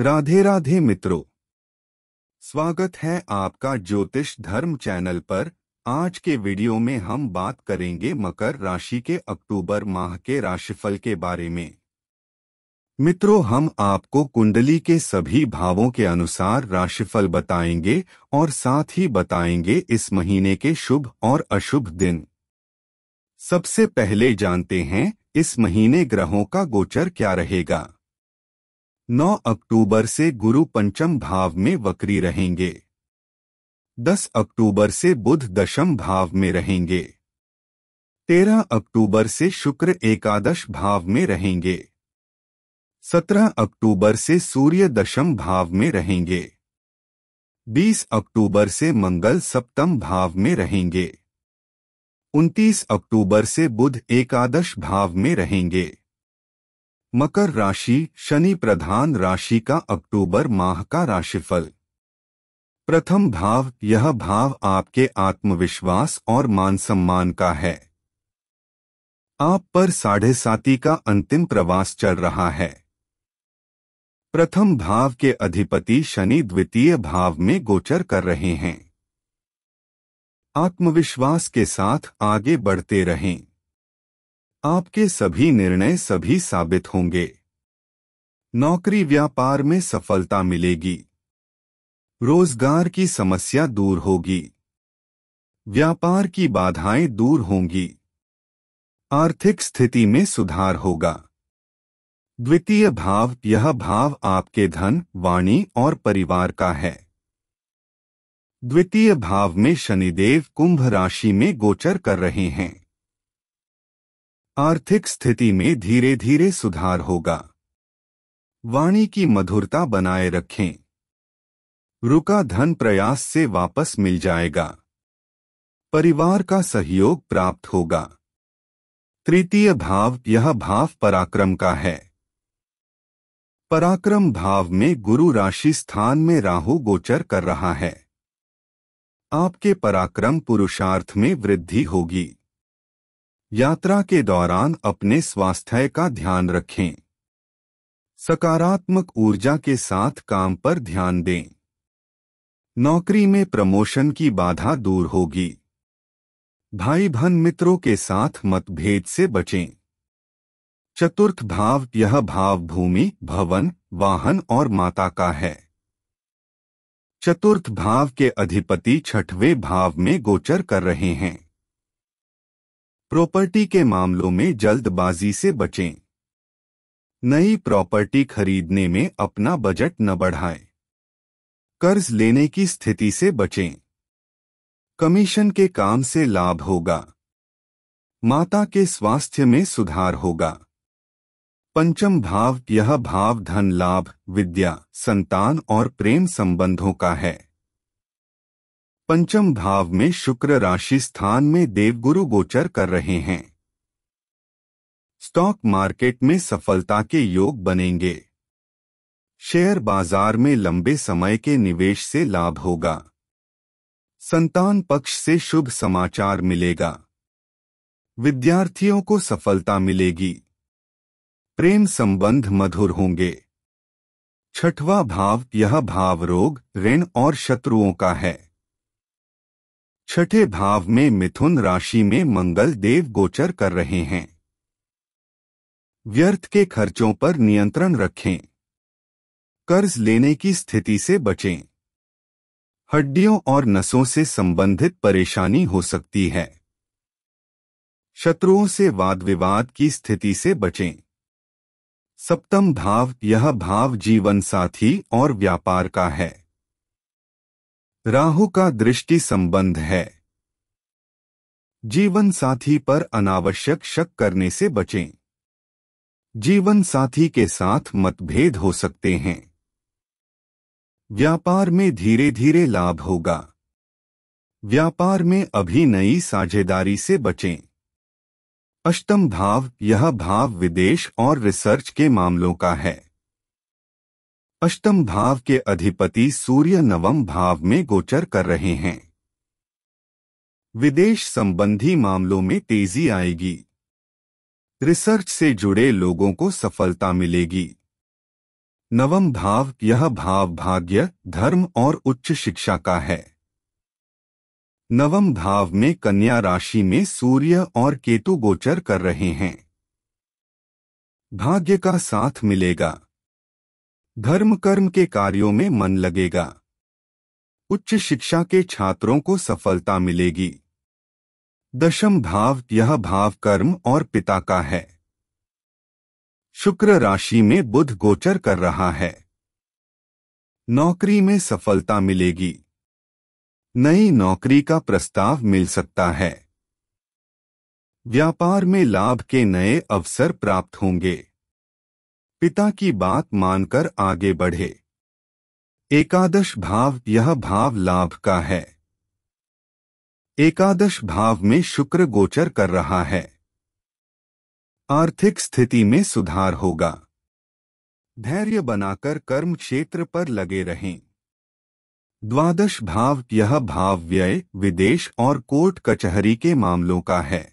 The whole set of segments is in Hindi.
राधे राधे मित्रों स्वागत है आपका ज्योतिष धर्म चैनल पर आज के वीडियो में हम बात करेंगे मकर राशि के अक्टूबर माह के राशिफल के बारे में मित्रों हम आपको कुंडली के सभी भावों के अनुसार राशिफल बताएंगे और साथ ही बताएंगे इस महीने के शुभ और अशुभ दिन सबसे पहले जानते हैं इस महीने ग्रहों का गोचर क्या रहेगा 9 अक्टूबर से गुरु पंचम भाव में वक्री रहेंगे 10 अक्टूबर से बुध दशम भाव में रहेंगे 13 अक्टूबर से शुक्र एकादश भाव में रहेंगे 17 अक्टूबर से सूर्य दशम भाव में रहेंगे 20 अक्टूबर से मंगल सप्तम भाव में रहेंगे 29 अक्टूबर से बुध एकादश भाव में रहेंगे मकर राशि शनि प्रधान राशि का अक्टूबर माह का राशिफल प्रथम भाव यह भाव आपके आत्मविश्वास और मान सम्मान का है आप पर साढ़े साती का अंतिम प्रवास चल रहा है प्रथम भाव के अधिपति शनि द्वितीय भाव में गोचर कर रहे हैं आत्मविश्वास के साथ आगे बढ़ते रहें आपके सभी निर्णय सभी साबित होंगे नौकरी व्यापार में सफलता मिलेगी रोजगार की समस्या दूर होगी व्यापार की बाधाएं दूर होंगी आर्थिक स्थिति में सुधार होगा द्वितीय भाव यह भाव आपके धन वाणी और परिवार का है द्वितीय भाव में शनिदेव कुंभ राशि में गोचर कर रहे हैं आर्थिक स्थिति में धीरे धीरे सुधार होगा वाणी की मधुरता बनाए रखें रुका धन प्रयास से वापस मिल जाएगा परिवार का सहयोग प्राप्त होगा तृतीय भाव यह भाव पराक्रम का है पराक्रम भाव में गुरु राशि स्थान में राहु गोचर कर रहा है आपके पराक्रम पुरुषार्थ में वृद्धि होगी यात्रा के दौरान अपने स्वास्थ्य का ध्यान रखें सकारात्मक ऊर्जा के साथ काम पर ध्यान दें नौकरी में प्रमोशन की बाधा दूर होगी भाई बहन मित्रों के साथ मतभेद से बचें चतुर्थ भाव यह भाव भूमि भवन वाहन और माता का है चतुर्थ भाव के अधिपति छठवें भाव में गोचर कर रहे हैं प्रॉपर्टी के मामलों में जल्दबाजी से बचें नई प्रॉपर्टी खरीदने में अपना बजट न बढ़ाएं कर्ज लेने की स्थिति से बचें कमीशन के काम से लाभ होगा माता के स्वास्थ्य में सुधार होगा पंचम भाव यह भाव धन लाभ विद्या संतान और प्रेम संबंधों का है पंचम भाव में शुक्र राशि स्थान में देवगुरु गोचर कर रहे हैं स्टॉक मार्केट में सफलता के योग बनेंगे शेयर बाजार में लंबे समय के निवेश से लाभ होगा संतान पक्ष से शुभ समाचार मिलेगा विद्यार्थियों को सफलता मिलेगी प्रेम संबंध मधुर होंगे छठवा भाव यह भाव रोग ऋण और शत्रुओं का है छठे भाव में मिथुन राशि में मंगल देव गोचर कर रहे हैं व्यर्थ के खर्चों पर नियंत्रण रखें कर्ज लेने की स्थिति से बचें हड्डियों और नसों से संबंधित परेशानी हो सकती है शत्रुओं से वाद विवाद की स्थिति से बचें सप्तम भाव यह भाव जीवन साथी और व्यापार का है राहु का दृष्टि संबंध है जीवन साथी पर अनावश्यक शक करने से बचें जीवन साथी के साथ मतभेद हो सकते हैं व्यापार में धीरे धीरे लाभ होगा व्यापार में अभी नई साझेदारी से बचें अष्टम भाव यह भाव विदेश और रिसर्च के मामलों का है अष्टम भाव के अधिपति सूर्य नवम भाव में गोचर कर रहे हैं विदेश संबंधी मामलों में तेजी आएगी रिसर्च से जुड़े लोगों को सफलता मिलेगी नवम भाव यह भाव भाग्य धर्म और उच्च शिक्षा का है नवम भाव में कन्या राशि में सूर्य और केतु गोचर कर रहे हैं भाग्य का साथ मिलेगा धर्म कर्म के कार्यों में मन लगेगा उच्च शिक्षा के छात्रों को सफलता मिलेगी दशम भाव यह भाव कर्म और पिता का है शुक्र राशि में बुध गोचर कर रहा है नौकरी में सफलता मिलेगी नई नौकरी का प्रस्ताव मिल सकता है व्यापार में लाभ के नए अवसर प्राप्त होंगे पिता की बात मानकर आगे बढ़े एकादश भाव यह भाव लाभ का है एकादश भाव में शुक्र गोचर कर रहा है आर्थिक स्थिति में सुधार होगा धैर्य बनाकर कर्म क्षेत्र पर लगे रहें द्वादश भाव यह भाव व्यय विदेश और कोर्ट कचहरी के मामलों का है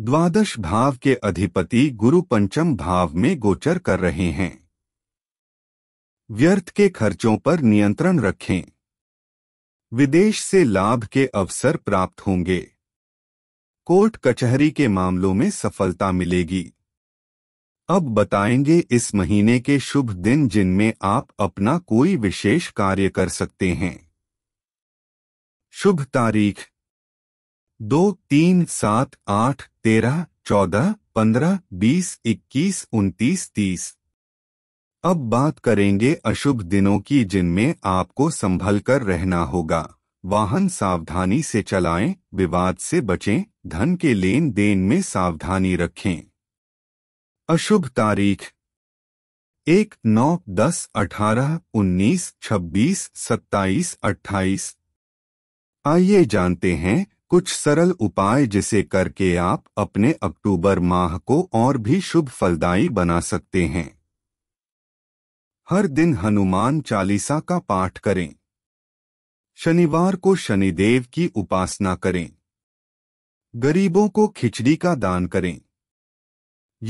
द्वादश भाव के अधिपति गुरु पंचम भाव में गोचर कर रहे हैं व्यर्थ के खर्चों पर नियंत्रण रखें विदेश से लाभ के अवसर प्राप्त होंगे कोर्ट कचहरी के मामलों में सफलता मिलेगी अब बताएंगे इस महीने के शुभ दिन जिनमें आप अपना कोई विशेष कार्य कर सकते हैं शुभ तारीख दो तीन सात आठ तेरह चौदह पंद्रह बीस इक्कीस उन्तीस तीस अब बात करेंगे अशुभ दिनों की जिनमें आपको संभल कर रहना होगा वाहन सावधानी से चलाएं, विवाद से बचें धन के लेन देन में सावधानी रखें अशुभ तारीख एक नौ दस अठारह उन्नीस छब्बीस सत्ताईस अट्ठाईस आइए जानते हैं कुछ सरल उपाय जिसे करके आप अपने अक्टूबर माह को और भी शुभ फलदायी बना सकते हैं हर दिन हनुमान चालीसा का पाठ करें शनिवार को शनिदेव की उपासना करें गरीबों को खिचड़ी का दान करें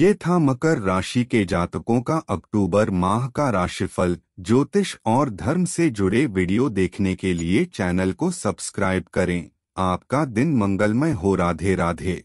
ये था मकर राशि के जातकों का अक्टूबर माह का राशिफल ज्योतिष और धर्म से जुड़े वीडियो देखने के लिए चैनल को सब्सक्राइब करें आपका दिन मंगलमय हो राधे राधे